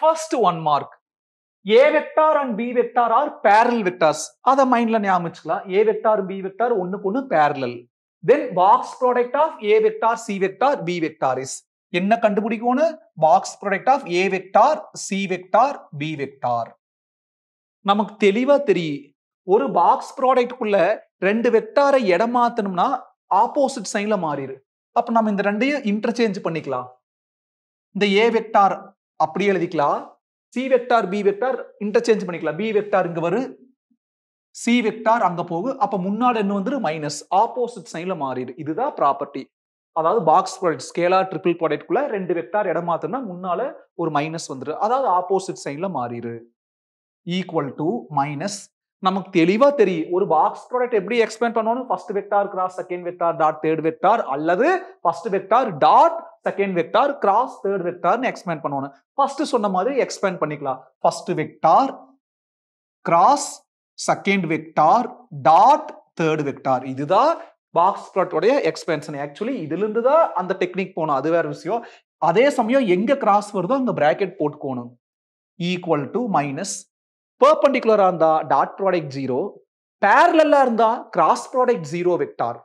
First one mark A vector and B vector are parallel vectors அதை மைண்ட்ல ஞாபகம் A vector B vector ஒன்னுக்கு ஒன்று parallel then box product of A vector C vector B vector is என்ன கண்டுபிடிக்கணும் box product of A vector C vector B vector நமக்கு தெளிவா தெரியும் ஒரு பாக்ஸ் ப்ராடக்ட்குள்ள ரெண்டு வெக்டாரை இடம் மாத்தணும்னா ஆப்போசிட் சைன்ல மாறிடு அப்ப நம்ம இந்த ரெண்டையும் இன்டர்சேஞ்ச் பண்ணிக்கலாம் இந்த ஏ வெக்டார் அப்படியே எழுதிக்கலாம் C vector B vector interchange பண்ணிக்கலாம் பி வெக்டார் இங்க வரும் சி வெக்டார் அங்க போகு அப்ப முன்னாடி என்ன வந்துரு மைனஸ் ஆப்போசிட் சைன்ல மாறிடு இதுதான் ப்ராப்பர்ட்டி அதாவது பாக்ஸ் ப்ராடக்ட் ஸ்கேலார் ட்ரிபிள் ப்ராடக்ட்குள்ள ரெண்டு வெக்டார் இடம் மாத்தினா முன்னால ஒரு மைனஸ் வந்துரு அதாவது ஆப்போசிட் சைன்ல மாறிடு ஈக்குவல் டு மைனஸ் நமக்கு தெளிவா தெரியும் ஒரு பாக்ஸ் ப்ராடக்ட் எப்படி எக்ஸ்பிளைன் பண்ணணும் first vector cross second vector dot third vector அல்லது first vector dot second vector cross third வெக்டார்னு எக்ஸ்பேண்ட் பண்ணணும் ஃபர்ஸ்ட் சொன்ன மாதிரி எக்ஸ்பேண்ட் பண்ணிக்கலாம் first vector cross second vector dot third vector இதுதான் பாக்ஸ் பிளாட்டோடைய எக்ஸ்பென்ஷன் ஆக்சுவலி இதுலேருந்து தான் அந்த டெக்னிக் போகணும் அது வேற விஷயம் அதே சமயம் எங்க கிராஸ் வருதோ அங்க பிராக்கெட் போட்டுக்கோணும் ஈக்குவல் டு மைனஸ் பர்பண்டிகுலரா இருந்தா டாட் ப்ராடக்ட் ஜீரோ பேரலா இருந்தா cross product zero vector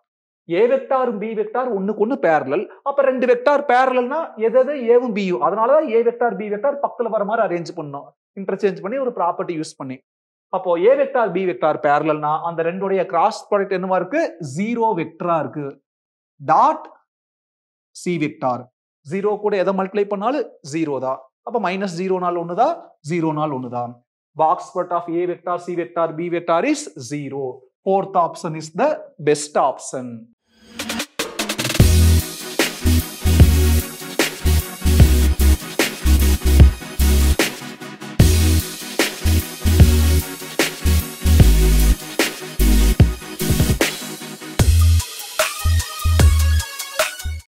A வெக்டாரும் பி வெக்டார் ஒன்றுக்கு ஒன்று பேரலல் அப்போ ரெண்டு வெக்டார் பேரலல்னா எதாவது ஏவும் பியும் அதனால தான் ஏ வெக்டார் பி வெக்டார் பக்கத்தில் வர மாதிரி அரேஞ்ச் பண்ணோம் இன்டர்சேஞ்ச் பண்ணி ஒரு ப்ராப்பர்ட்டி யூஸ் பண்ணி அப்போ ஏ வெக்டார் பி வெக்டார் பேரலல்னா அந்த ரெண்டுடைய கிராஸ் ப்ராடக்ட் என்னவா இருக்கு ஜீரோ வெக்டரா இருக்கு டாட் சி வெக்டார் ஜீரோ கூட எதை மல்டிப்ளை பண்ணாலும் ஜீரோ தான் அப்போ மைனஸ் ஜீரோ நாள் ஒன்று தான் ஜீரோ நாள் ஒன்று தான் box product of A vector C vector B vector is zero Fourth option is the best option.